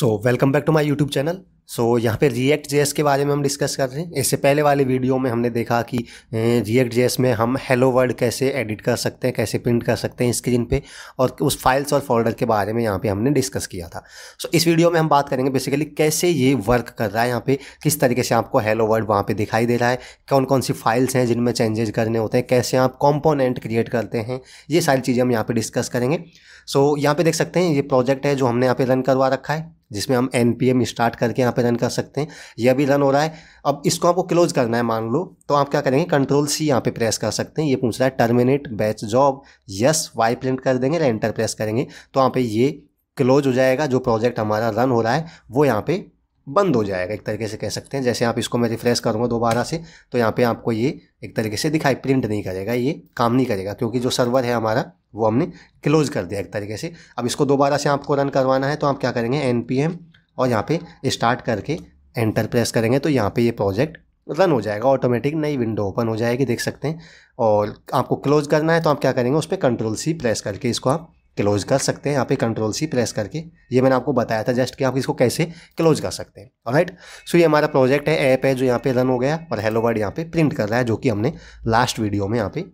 so welcome back to my YouTube channel so यहाँ पे react JS के बारे में हम डिस्कस कर रहे हैं इससे पहले वाले वीडियो में हमने देखा कि रिएक्ट जेएस में हम हेलो वर्ड कैसे एडिट कर सकते हैं कैसे प्रिंट कर सकते हैं स्क्रीन पे और उस फाइल्स और फोल्डर के बारे में यहाँ पे हमने डिस्कस किया था सो so, इस वीडियो में हम बात करेंगे बेसिकली कैसे ये वर्क कर रहा है यहाँ पे किस तरीके से आपको हेलो वर्ड वहाँ पर दिखाई दे रहा है कौन कौन सी फाइल्स हैं जिनमें चेंजेज करने होते हैं कैसे आप कॉम्पोनेंट क्रिएट करते हैं ये सारी चीज़ें हम यहाँ पर डिस्कस करेंगे सो so, यहाँ पर देख सकते हैं ये प्रोजेक्ट है जो हमने यहाँ पर रन करवा रखा है जिसमें हम एन पी एम स्टार्ट करके यहाँ पे रन कर सकते हैं यह भी रन हो रहा है अब इसको आपको क्लोज करना है मान लो तो आप क्या करेंगे कंट्रोल सी यहाँ पे प्रेस कर सकते हैं ये पूछ रहा है terminate batch job yes Y print कर देंगे एंटर प्रेस करेंगे तो यहाँ पे ये क्लोज हो जाएगा जो प्रोजेक्ट हमारा रन हो रहा है वो यहाँ पे बंद हो जाएगा एक तरीके से कह सकते हैं जैसे आप इसको मैं रिफ्रेश करूँगा दोबारा से तो यहाँ पे आपको ये एक तरीके से दिखाई प्रिंट नहीं करेगा ये काम नहीं करेगा क्योंकि जो सर्वर है हमारा वो हमने क्लोज कर दिया एक तरीके से अब इसको दोबारा से आपको रन करवाना है तो आप क्या करेंगे एन और यहाँ पे स्टार्ट करके एंटर प्रेस करेंगे तो यहाँ पे ये प्रोजेक्ट रन हो जाएगा ऑटोमेटिक नई विंडो ओपन हो जाएगी देख सकते हैं और आपको क्लोज करना है तो आप क्या करेंगे उस पर कंट्रोल सी प्रेस करके इसको आप क्लोज कर सकते हैं यहाँ पे कंट्रोल सी प्रेस करके ये मैंने आपको बताया था जस्ट कि आप इसको कैसे क्लोज कर सकते हैं और राइट सो ये हमारा प्रोजेक्ट है ऐप है जो यहाँ पे रन हो गया और हेलो वर्ड यहाँ पे प्रिंट कर रहा है जो कि हमने लास्ट वीडियो में यहाँ पे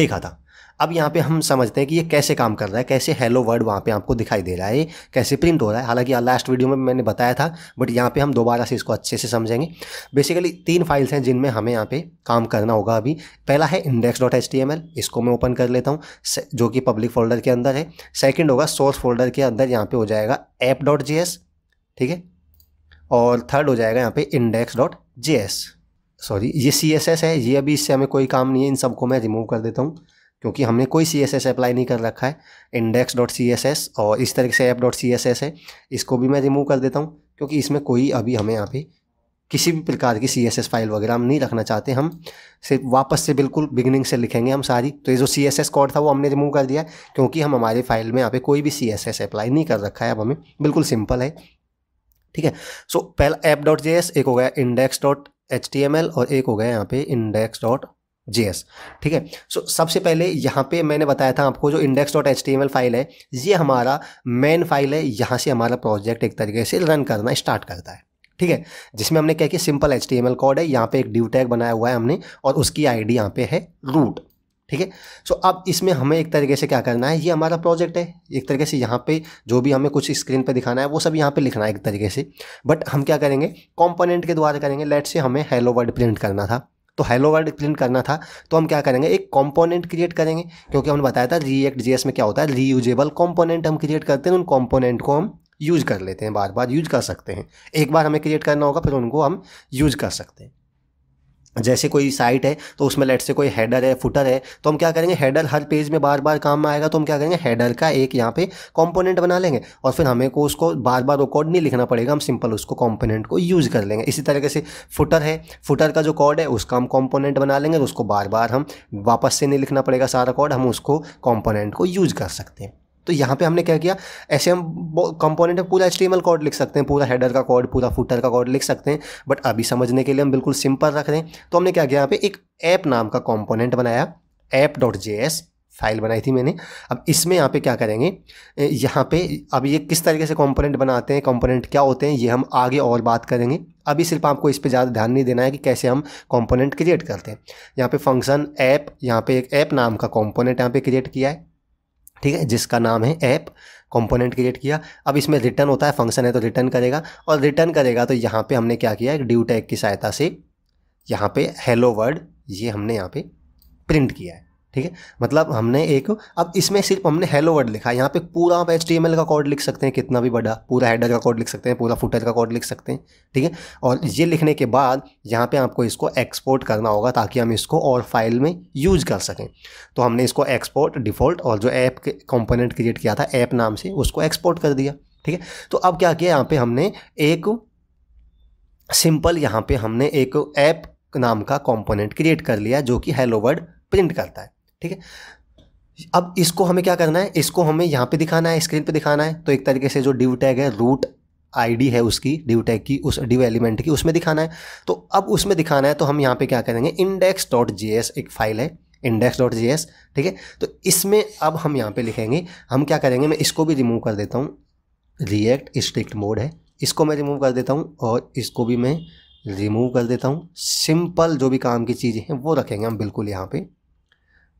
देखा था अब यहाँ पे हम समझते हैं कि ये कैसे काम कर रहा है कैसे हेलो वर्ड वहाँ पे आपको दिखाई दे रहा है कैसे प्रिंट हो रहा है हालांकि लास्ट वीडियो में मैंने बताया था बट यहाँ पे हम दोबारा से इसको अच्छे से समझेंगे बेसिकली तीन फाइल्स हैं जिनमें हमें यहाँ पे काम करना होगा अभी पहला है index dot H T M L इसको मैं ओपन कर लेता हूँ जो कि पब्लिक फोल्डर के अंदर है सेकेंड होगा सोर्स फोल्डर के अंदर यहाँ पे हो जाएगा ऐप डॉट जे एस ठीक है और थर्ड हो जाएगा यहाँ पे index dot J S sorry ये सी एस एस है ये अभी इससे हमें कोई काम नहीं है इन सबको मैं रिमूव कर देता हूँ क्योंकि हमने कोई सी एस एस अप्लाई नहीं कर रखा है index dot C S S और इस तरीके से app dot C S S है इसको भी मैं रिमूव कर देता हूँ क्योंकि इसमें कोई अभी हमें यहाँ पे किसी भी प्रकार की सी एस एस फाइल वगैरह हम नहीं रखना चाहते हम सिर्फ वापस से बिल्कुल बिगनिंग से लिखेंगे हम सारी तो ये जो सी एस एस कोड था वो हमने रिमूव कर दिया क्योंकि हम हमारे फाइल में यहाँ पे कोई भी सी एस एस अप्लाई नहीं कर रखा है अब हमें बिल्कुल सिंपल है ठीक है सो पहला ऐप डॉट जे एस एक हो गया index dot H T M L और एक हो गया यहाँ पे इंडेक्स डॉट जेएस ठीक है सो सबसे पहले यहाँ पे मैंने बताया था आपको जो index dot H T M L file है ये हमारा मेन फाइल है यहाँ से हमारा प्रोजेक्ट एक तरीके से रन करना स्टार्ट करता है ठीक है जिसमें हमने क्या कि simple H T M L code है यहाँ पे एक ड्यू टैग बनाया हुआ है हमने और उसकी आई डी यहाँ पे है रूट ठीक है सो अब इसमें हमें एक तरीके से क्या करना है ये हमारा प्रोजेक्ट है एक तरीके से यहाँ पे जो भी हमें कुछ स्क्रीन पे दिखाना है वो सब यहाँ पे लिखना है एक तरीके से बट हम क्या करेंगे कंपोनेंट के द्वारा करेंगे लेट से हमें हेलो वर्ड प्रिंट करना था तो हेलो वर्ड प्रिंट करना था तो हम क्या करेंगे एक कंपोनेंट क्रिएट करेंगे क्योंकि हमने बताया था रिएक्ट जीएस में क्या होता है रीयूजेबल कंपोनेंट हम क्रिएट करते हैं उन कंपोनेंट को हम यूज कर लेते हैं बार बार यूज कर सकते हैं एक बार हमें क्रिएट करना होगा फिर उनको हम यूज कर सकते हैं जैसे कोई साइट है तो उसमें लेट से कोई हेडर है फुटर है तो हम क्या करेंगे हेडर हर पेज में बार बार काम में आएगा तो हम क्या करेंगे हेडर का एक यहाँ पे कंपोनेंट बना लेंगे और फिर हमें को उसको बार बार वो नहीं लिखना पड़ेगा हम सिंपल उसको कंपोनेंट को यूज़ कर लेंगे इसी तरीके से फुटर है फुटर का जो कॉड है उसका हम कॉम्पोनेंट बना लेंगे और उसको बार बार हम वापस से नहीं लिखना पड़ेगा सारा कॉड हम उसको कॉम्पोनेंट को यूज़ कर सकते हैं तो यहाँ पे हमने क्या किया ऐसे हम कंपोनेंट में पूरा एस्टीमल कोड लिख सकते हैं पूरा हेडर का कोड पूरा फुटर का कोड लिख सकते हैं बट अभी समझने के लिए हम बिल्कुल सिंपल रख रहे हैं तो हमने क्या किया यहाँ पे एक ऐप नाम का कॉम्पोनेंट बनाया app dot J S file बनाई थी मैंने अब इसमें यहाँ पे क्या करेंगे यहाँ पे अब ये किस तरीके से कंपोनेंट बनाते हैं कंपोनेंट क्या होते हैं ये हम आगे और बात करेंगे अभी सिर्फ आपको इस पर ज़्यादा ध्यान नहीं देना है कि कैसे हम कंपोनेंट क्रिएट करते हैं यहाँ पे फंक्शन ऐप यहाँ पे एक ऐप नाम का कंपोनेंट यहाँ पे क्रिएट किया है ठीक है जिसका नाम है ऐप कंपोनेंट क्रिएट किया अब इसमें रिटर्न होता है फंक्शन है तो रिटर्न करेगा और रिटर्न करेगा तो यहाँ पे हमने क्या किया एक ड्यू टैग की सहायता से यहाँ पे हेलो वर्ड ये हमने यहाँ पे प्रिंट किया है ठीक है मतलब हमने एक अब इसमें सिर्फ हमने हेलो वर्ड लिखा यहाँ पे पूरा आप एच का कोड लिख सकते हैं कितना भी बड़ा पूरा हेडर का कोड लिख सकते हैं पूरा फुटर का कोड लिख सकते हैं ठीक है और ये लिखने के बाद यहाँ पे आपको इसको एक्सपोर्ट करना होगा ताकि हम इसको और फाइल में यूज कर सकें तो हमने इसको एक्सपोर्ट डिफ़ॉल्ट और जो ऐप के कॉम्पोनेंट क्रिएट किया था ऐप नाम से उसको एक्सपोर्ट कर दिया ठीक है तो अब क्या किया यहाँ पे हमने एक सिंपल यहाँ पे हमने एक ऐप नाम का कंपोनेंट क्रिएट कर लिया जो कि हेलो वर्ड प्रिंट करता है ठीक है अब इसको हमें क्या करना है इसको हमें यहाँ पे दिखाना है स्क्रीन पे दिखाना है तो एक तरीके से जो डिव टैग है रूट आईडी है उसकी डिव टैग की उस डिव एलिमेंट की उसमें दिखाना है तो अब उसमें दिखाना है तो हम यहाँ पे क्या करेंगे इंडेक्स डॉट जी एस एक फाइल है इंडेक्स डॉट जी एस ठीक है तो इसमें अब हम यहाँ पे लिखेंगे हम क्या करेंगे मैं इसको भी रिमूव कर देता हूँ रिएक्ट स्ट्रिक्ट मोड है इसको मैं रिमूव कर देता हूँ और इसको भी मैं रिमूव कर देता हूँ सिंपल जो भी काम की चीज़ें हैं वो रखेंगे हम बिल्कुल यहाँ पर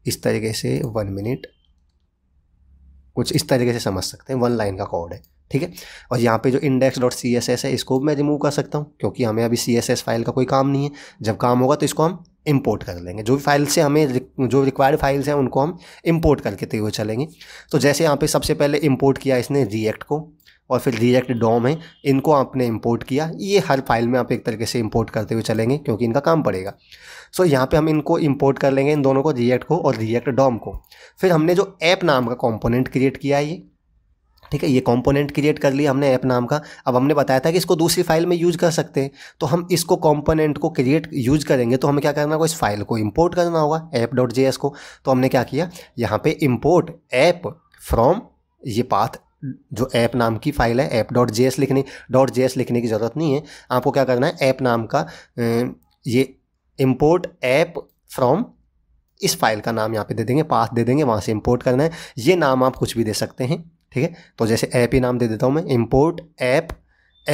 इस तरीके से वन मिनट कुछ इस तरीके से समझ सकते हैं वन लाइन का कोड है ठीक है और यहाँ पे जो index dot C S S है इसको मैं रिमूव कर सकता हूँ क्योंकि हमें अभी सी एस एस फाइल का कोई काम नहीं है जब काम होगा तो इसको हम इम्पोर्ट कर लेंगे जो भी फाइल से हमें जो रिक्वायर्ड फाइल्स हैं उनको हम इम्पोर्ट करके हुए तो चलेंगे तो जैसे यहाँ पे सबसे पहले इम्पोर्ट किया इसने रिएक्ट को और फिर रिएक्ट डॉम है इनको आपने इंपोर्ट किया ये हर फाइल में आप एक तरीके से इंपोर्ट करते हुए चलेंगे क्योंकि इनका काम पड़ेगा सो so, यहाँ पे हम इनको इंपोर्ट कर लेंगे इन दोनों को रिएक्ट को और रिएक्ट डॉम को फिर हमने जो ऐप नाम का कॉम्पोनेंट क्रिएट किया है ये ठीक है ये कंपोनेंट क्रिएट कर लिया हमने ऐप नाम का अब हमने बताया था कि इसको दूसरी फाइल में यूज कर सकते हैं तो हम इसको कंपोनेंट को क्रिएट यूज करेंगे तो हमें क्या करना होगा इस फाइल को इंपोर्ट करना होगा ऐप डॉट जे एस को तो हमने क्या किया यहाँ पे इंपोर्ट ऐप फ्रॉम ये पाथ जो ऐप नाम की फाइल है ऐप डॉट जे लिखने डॉट जे लिखने की ज़रूरत नहीं है आपको क्या करना है ऐप नाम का ये इम्पोर्ट ऐप फ्रॉम इस फाइल का नाम यहाँ पे दे देंगे पास दे देंगे वहाँ से इम्पोर्ट करना है ये नाम आप कुछ भी दे सकते हैं ठीक है तो जैसे ऐप ही नाम दे देता हूँ मैं इम्पोर्ट ऐप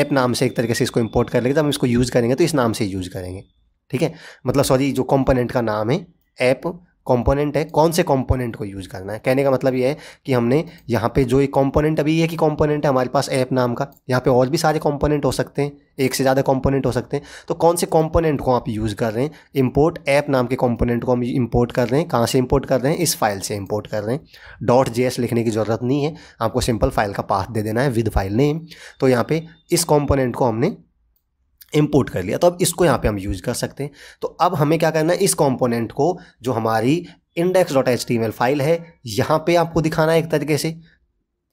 ऐप नाम से एक तरीके से इसको इम्पोर्ट कर लेंगे जब हम इसको यूज़ करेंगे तो इस नाम से यूज़ करेंगे ठीक है मतलब सॉरी जो कंपोनेंट का नाम है ऐप कॉम्पोनेंट है कौन से कॉम्पोनेंट को यूज़ करना है कहने का मतलब ये है कि हमने यहाँ पे जो एक कॉम्पोनेंट अभी एक ही कॉम्पोनेंट है हमारे पास ऐप नाम का यहाँ पे और भी सारे कॉम्पोनेंट हो सकते हैं एक से ज़्यादा कॉम्पोनेंट हो सकते हैं तो कौन से कॉम्पोनेंट को आप यूज़ कर रहे हैं इम्पोर्ट ऐप नाम के कॉम्पोनेंट को हम इम्पोर्ट कर रहे हैं कहाँ से इम्पोर्ट कर रहे हैं इस फाइल से इम्पोर्ट कर रहे हैं डॉट जे लिखने की ज़रूरत नहीं है आपको सिंपल फाइल का पाथ दे देना है विद फाइल नेम तो यहाँ पर इस कॉम्पोनेंट को हमने इम्पोर्ट कर लिया तो अब इसको यहाँ पे हम यूज कर सकते हैं तो अब हमें क्या करना है इस कंपोनेंट को जो हमारी इंडेक्स डॉट एच फाइल है यहाँ पे आपको दिखाना है एक तरीके से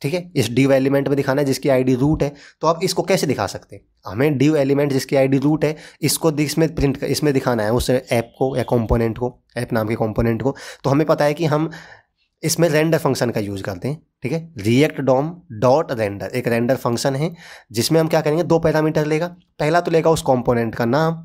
ठीक है इस डिव एलिमेंट में दिखाना है जिसकी आईडी रूट है तो आप इसको कैसे दिखा सकते हैं हमें ड्यू एलिमेंट जिसकी आईडी रूट है इसको इसमें प्रिंट इसमें दिखाना है उस ऐप को या कंपोनेंट को ऐप नाम के कंपोनेंट को तो हमें पता है कि हम इसमें रेंडर फंक्शन का यूज़ करते हैं ठीक है रिएक्ट डॉम डॉट रेंडर एक रेंडर फंक्शन है जिसमें हम क्या करेंगे दो पैरामीटर लेगा पहला तो लेगा उस कॉम्पोनेंट का नाम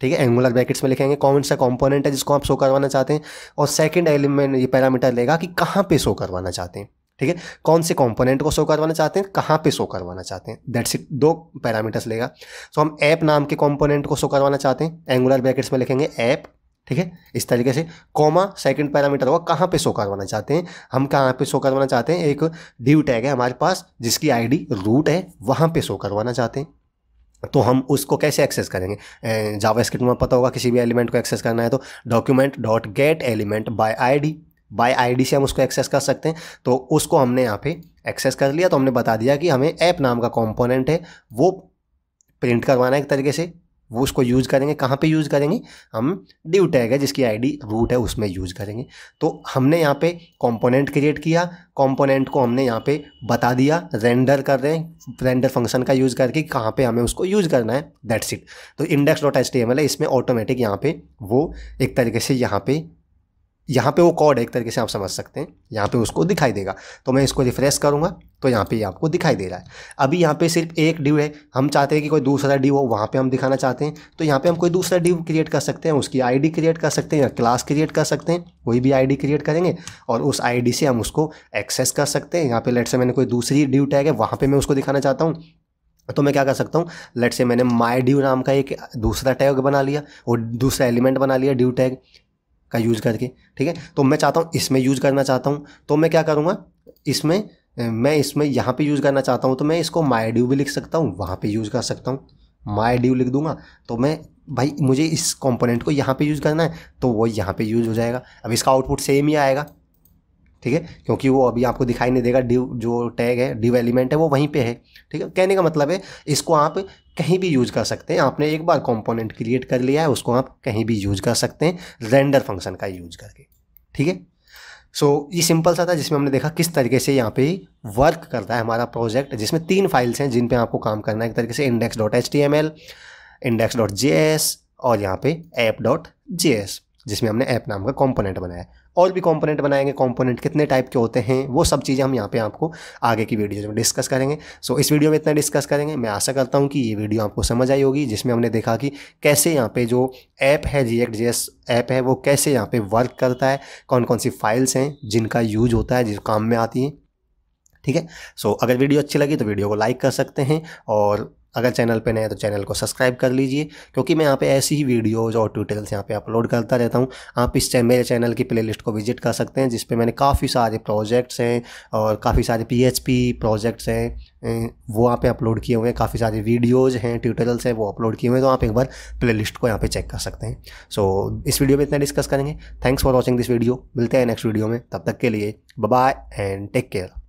ठीक है एंगुलर ब्रैकेट्स में लिखेंगे कौन सा कॉम्पोनेंट है जिसको आप शो करवाना चाहते हैं और सेकंड एलिमेंट ये पैरामीटर लेगा कि कहाँ पे शो करवाना चाहते हैं ठीक है कौन से कंपोनेंट को शो करवाना चाहते हैं कहाँ पे शो करवाना चाहते हैं दैट्स इट दो पैरामीटर्स लेगा सो so, हम ऐप नाम के कॉम्पोनेंट को शो करवाना चाहते हैं एंगुलर ब्रैकेट्स में लिखेंगे ऐप ठीक है इस तरीके से कॉमा सेकंड पैरामीटर होगा कहाँ पे शो करवाना चाहते हैं हम कहाँ पे शो करवाना चाहते हैं एक ड्यू टैग है हमारे पास जिसकी आईडी रूट है वहाँ पे शो करवाना चाहते हैं तो हम उसको कैसे एक्सेस करेंगे जावा स्क्रिप्ट में पता होगा किसी भी एलिमेंट को एक्सेस करना है तो document dot get element by ID by D से हम उसको एक्सेस कर सकते हैं तो उसको हमने यहाँ पे एक्सेस कर लिया तो हमने बता दिया कि हमें ऐप नाम का कॉम्पोनेंट है वो प्रिंट करवाना है एक तरीके से वो उसको यूज़ करेंगे कहाँ पे यूज़ करेंगे हम डिव टैग है जिसकी आईडी रूट है उसमें यूज़ करेंगे तो हमने यहाँ पे कंपोनेंट क्रिएट किया कंपोनेंट को हमने यहाँ पे बता दिया रेंडर कर रहे हैं रेंडर फंक्शन का यूज़ करके कहाँ पे हमें उसको यूज़ करना है दैट्स इट तो index dot S T M L है इसमें ऑटोमेटिक यहाँ पे वो एक तरीके से यहाँ पे यहाँ पे वो कॉड है एक तरीके से आप समझ सकते हैं यहाँ पे उसको दिखाई देगा तो मैं इसको रिफ्रेश करूँगा तो यहाँ पे आपको दिखाई दे रहा है अभी यहाँ पे सिर्फ एक ड्यू है हम चाहते हैं कि कोई दूसरा ड्यू हो वहाँ पे हम दिखाना चाहते हैं तो यहाँ पे हम कोई दूसरा ड्यू क्रिएट कर सकते हैं उसकी आईडी क्रिएट कर सकते हैं या क्लास क्रिएट कर सकते हैं कोई भी आई क्रिएट करेंगे और उस आई से हम उसको एक्सेस कर सकते हैं यहाँ पर लेट से मैंने कोई दूसरी ड्यू टैग है वहाँ पर मैं उसको दिखाना चाहता हूँ तो मैं क्या कर सकता हूँ लेट से मैंने माई ड्यू नाम का एक दूसरा टैग बना लिया और दूसरा एलिमेंट बना लिया ड्यू टैग का यूज़ करके ठीक है तो मैं चाहता हूँ इसमें यूज़ करना चाहता हूँ तो मैं क्या करूँगा इसमें मैं इसमें यहाँ पे यूज़ करना चाहता हूँ तो मैं इसको माई ड्यू भी लिख सकता हूँ वहाँ पे यूज़ कर सकता हूँ माई ड्यू लिख दूंगा तो मैं भाई मुझे इस कंपोनेंट को यहाँ पे यूज़ करना है तो वो यहाँ पे यूज़ हो जाएगा अब इसका आउटपुट सेम ही आएगा ठीक है क्योंकि वो अभी आपको दिखाई नहीं देगा ड्यू जो टैग है ड्यू एलिमेंट है वो वहीं पे है ठीक है कहने का मतलब है इसको आप कहीं भी यूज कर सकते हैं आपने एक बार कंपोनेंट क्रिएट कर लिया है उसको आप कहीं भी यूज कर सकते हैं रेंडर फंक्शन का यूज करके ठीक है सो so, ये सिंपल सा था जिसमें हमने देखा किस तरीके से यहाँ पे वर्क करता है हमारा प्रोजेक्ट जिसमें तीन फाइल्स हैं जिन पे आपको काम करना है एक तरीके से index dot H T M L index dot J S और यहाँ पे ऐप डॉट जे एस जिसमें हमने ऐप नाम का कॉम्पोनेंट बनाया और भी कंपोनेंट बनाएंगे कंपोनेंट कितने टाइप के होते हैं वो सब चीज़ें हम यहाँ पे आपको आगे की वीडियोज में डिस्कस करेंगे सो so, इस वीडियो में इतना डिस्कस करेंगे मैं आशा करता हूँ कि ये वीडियो आपको समझ आई होगी जिसमें हमने देखा कि कैसे यहाँ पे जो ऐप है जी एक्ट ऐप है वो कैसे यहाँ पे वर्क करता है कौन कौन सी फाइल्स हैं जिनका यूज होता है जिस काम में आती हैं ठीक है सो so, अगर वीडियो अच्छी लगी तो वीडियो को लाइक कर सकते हैं और अगर चैनल पे नए हैं तो चैनल को सब्सक्राइब कर लीजिए क्योंकि मैं यहाँ पे ऐसी ही वीडियोज़ और ट्यूटोरियल्स यहाँ पे अपलोड करता रहता हूँ आप इस मेरे चैनल की प्लेलिस्ट को विजिट कर सकते हैं जिसपे मैंने काफ़ी सारे प्रोजेक्ट्स हैं और काफ़ी सारे पी प्रोजेक्ट्स हैं वो यहाँ पर अपलोड किए हुए हैं काफ़ी सारे वीडियोज़ हैं ट्यूटोरियल्स हैं वो अपलोड किए हुए हैं तो आप एक बार प्ले को यहाँ पर चेक कर सकते हैं सो इस वीडियो में इतना डिस्कस करेंगे thanks for watching this video मिलते हैं नेक्स्ट वीडियो में तब तक के लिए बाय एंड टेक केयर